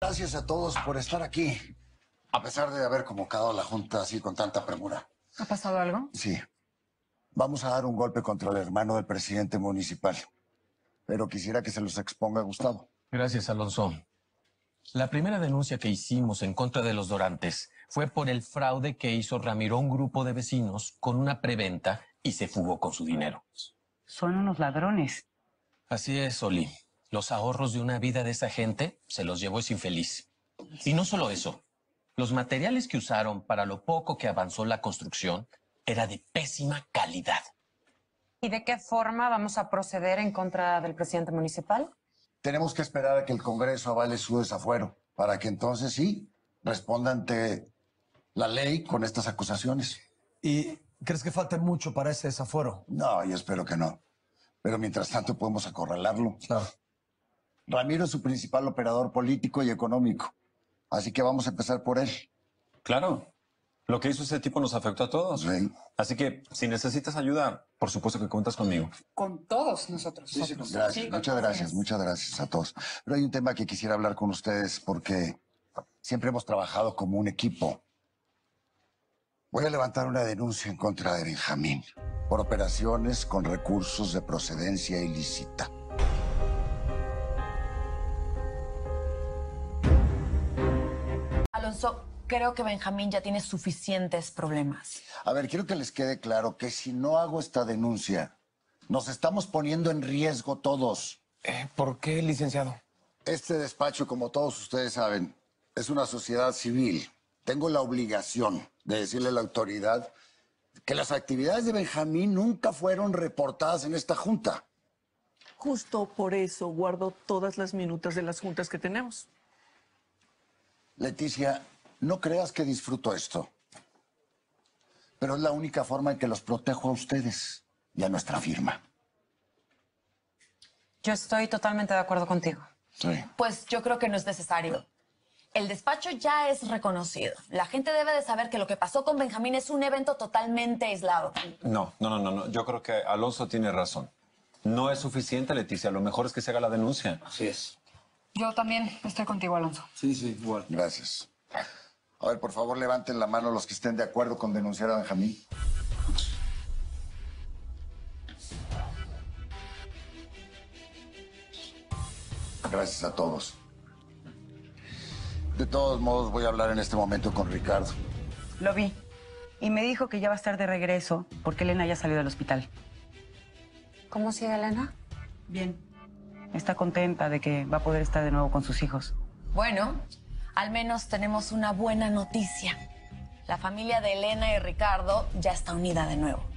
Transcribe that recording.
Gracias a todos por estar aquí, a pesar de haber convocado a la Junta así con tanta premura. ¿Ha pasado algo? Sí. Vamos a dar un golpe contra el hermano del presidente municipal, pero quisiera que se los exponga Gustavo. Gracias, Alonso. La primera denuncia que hicimos en contra de los Dorantes fue por el fraude que hizo Ramiro un grupo de vecinos con una preventa y se fugó con su dinero. Son unos ladrones. Así es, Oli los ahorros de una vida de esa gente se los llevó ese infeliz. Y no solo eso, los materiales que usaron para lo poco que avanzó la construcción era de pésima calidad. ¿Y de qué forma vamos a proceder en contra del presidente municipal? Tenemos que esperar a que el Congreso avale su desafuero para que entonces sí responda ante la ley con estas acusaciones. ¿Y crees que falta mucho para ese desafuero? No, yo espero que no. Pero mientras tanto podemos acorralarlo. Claro. Ramiro es su principal operador político y económico. Así que vamos a empezar por él. Claro. Lo que hizo ese tipo nos afectó a todos. Así que si necesitas ayuda, por supuesto que cuentas conmigo. Con todos nosotros. gracias. muchas gracias, muchas gracias a todos. Pero hay un tema que quisiera hablar con ustedes porque siempre hemos trabajado como un equipo. Voy a levantar una denuncia en contra de Benjamín por operaciones con recursos de procedencia ilícita. creo que Benjamín ya tiene suficientes problemas. A ver, quiero que les quede claro que si no hago esta denuncia, nos estamos poniendo en riesgo todos. Eh, ¿Por qué, licenciado? Este despacho, como todos ustedes saben, es una sociedad civil. Tengo la obligación de decirle a la autoridad que las actividades de Benjamín nunca fueron reportadas en esta junta. Justo por eso guardo todas las minutas de las juntas que tenemos. Leticia, no creas que disfruto esto, pero es la única forma en que los protejo a ustedes y a nuestra firma. Yo estoy totalmente de acuerdo contigo. Sí. Pues yo creo que no es necesario. El despacho ya es reconocido. La gente debe de saber que lo que pasó con Benjamín es un evento totalmente aislado. No, no, no, no. no. Yo creo que Alonso tiene razón. No es suficiente, Leticia. Lo mejor es que se haga la denuncia. Así es. Yo también estoy contigo, Alonso. Sí, sí, igual. Gracias. A ver, por favor, levanten la mano los que estén de acuerdo con denunciar a Benjamín. Gracias a todos. De todos modos, voy a hablar en este momento con Ricardo. Lo vi. Y me dijo que ya va a estar de regreso porque Elena ya salió del hospital. ¿Cómo sigue Elena? Bien. Está contenta de que va a poder estar de nuevo con sus hijos. Bueno, al menos tenemos una buena noticia. La familia de Elena y Ricardo ya está unida de nuevo.